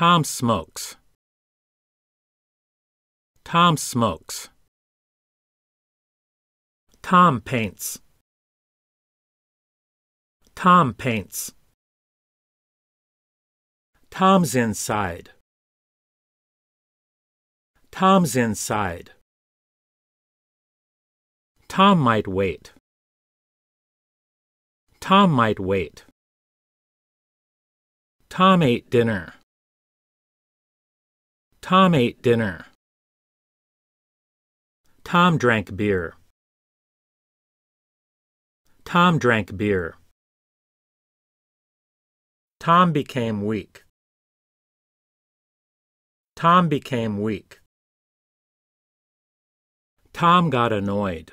Tom smokes. Tom smokes. Tom paints. Tom paints. Tom's inside. Tom's inside. Tom might wait. Tom might wait. Tom ate dinner. Tom ate dinner. Tom drank beer. Tom drank beer. Tom became weak. Tom became weak. Tom got annoyed.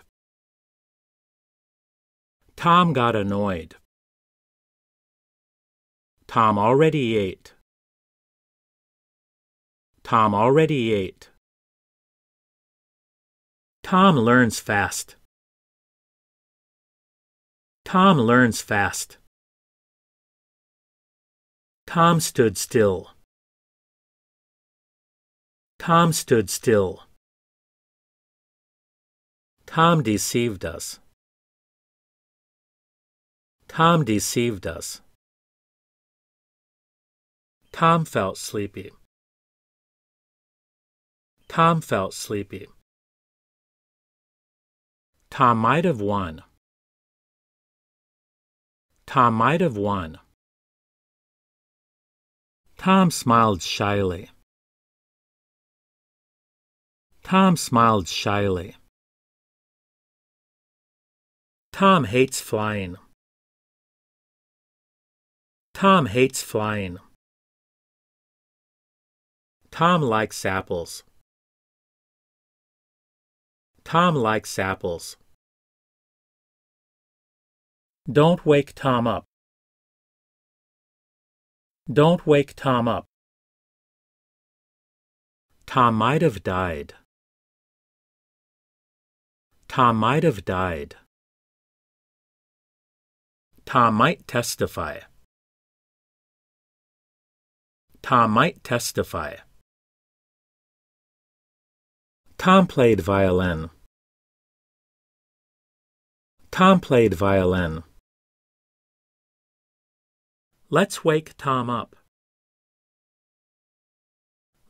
Tom got annoyed. Tom already ate. Tom already ate. Tom learns fast. Tom learns fast. Tom stood still. Tom stood still. Tom deceived us. Tom deceived us. Tom felt sleepy. Tom felt sleepy. Tom might have won. Tom might have won. Tom smiled shyly. Tom smiled shyly. Tom hates flying. Tom hates flying. Tom likes apples. Tom likes apples. Don't wake Tom up. Don't wake Tom up. Tom might have died. Tom might have died. Tom might testify. Tom might testify. Tom played violin. Tom played violin. Let's wake Tom up.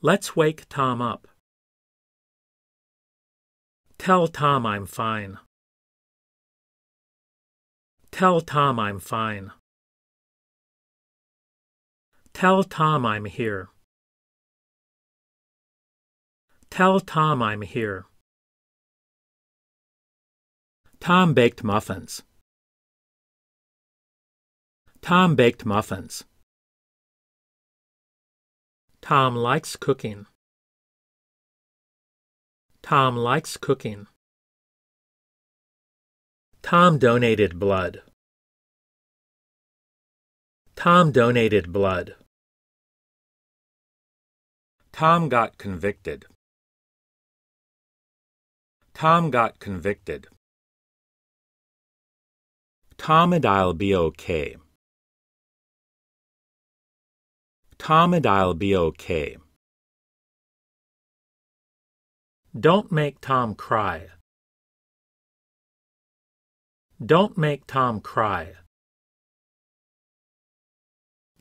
Let's wake Tom up. Tell Tom I'm fine. Tell Tom I'm fine. Tell Tom I'm here. Tell Tom I'm here. Tom baked muffins. Tom baked muffins. Tom likes cooking. Tom likes cooking. Tom donated blood. Tom donated blood. Tom got convicted. Tom got convicted. Tom and I'll be okay. Tom and I'll be okay. Don't make Tom cry. Don't make Tom cry.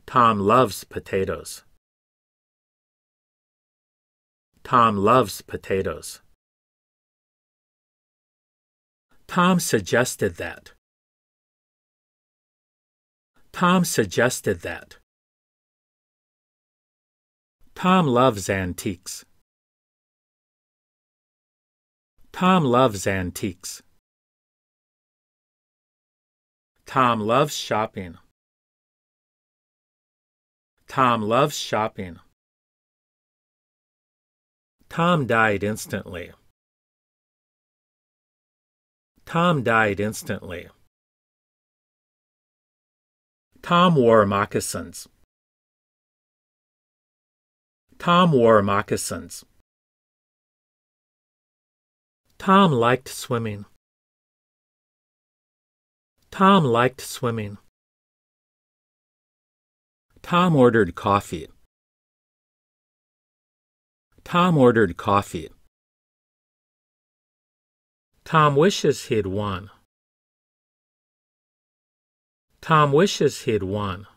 Tom loves potatoes. Tom loves potatoes. Tom suggested that. Tom suggested that. Tom loves antiques. Tom loves antiques. Tom loves shopping. Tom loves shopping. Tom died instantly. Tom died instantly. Tom wore moccasins. Tom wore moccasins. Tom liked swimming. Tom liked swimming. Tom ordered coffee. Tom ordered coffee. Tom wishes he'd won. Tom wishes he'd won.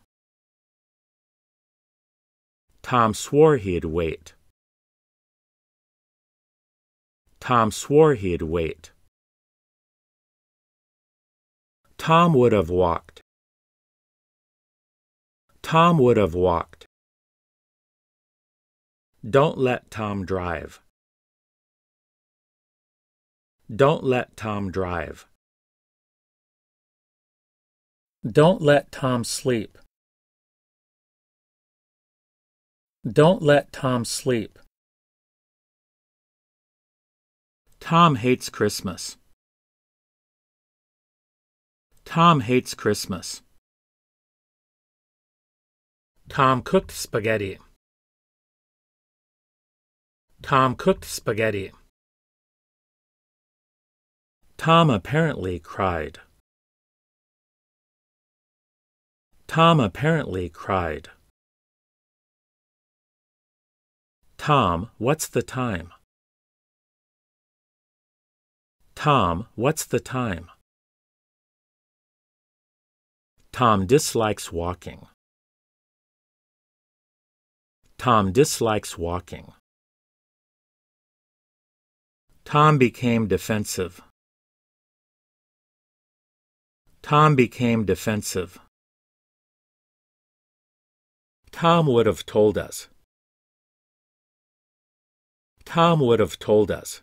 Tom swore he'd wait. Tom swore he'd wait. Tom would have walked. Tom would have walked. Don't let Tom drive. Don't let Tom drive. Don't let Tom sleep. Don't let Tom sleep. Tom hates Christmas. Tom hates Christmas. Tom cooked spaghetti. Tom cooked spaghetti. Tom apparently cried. Tom apparently cried. Tom, what's the time? Tom, what's the time? Tom dislikes walking. Tom dislikes walking. Tom became defensive. Tom became defensive. Tom would have told us. Tom would have told us.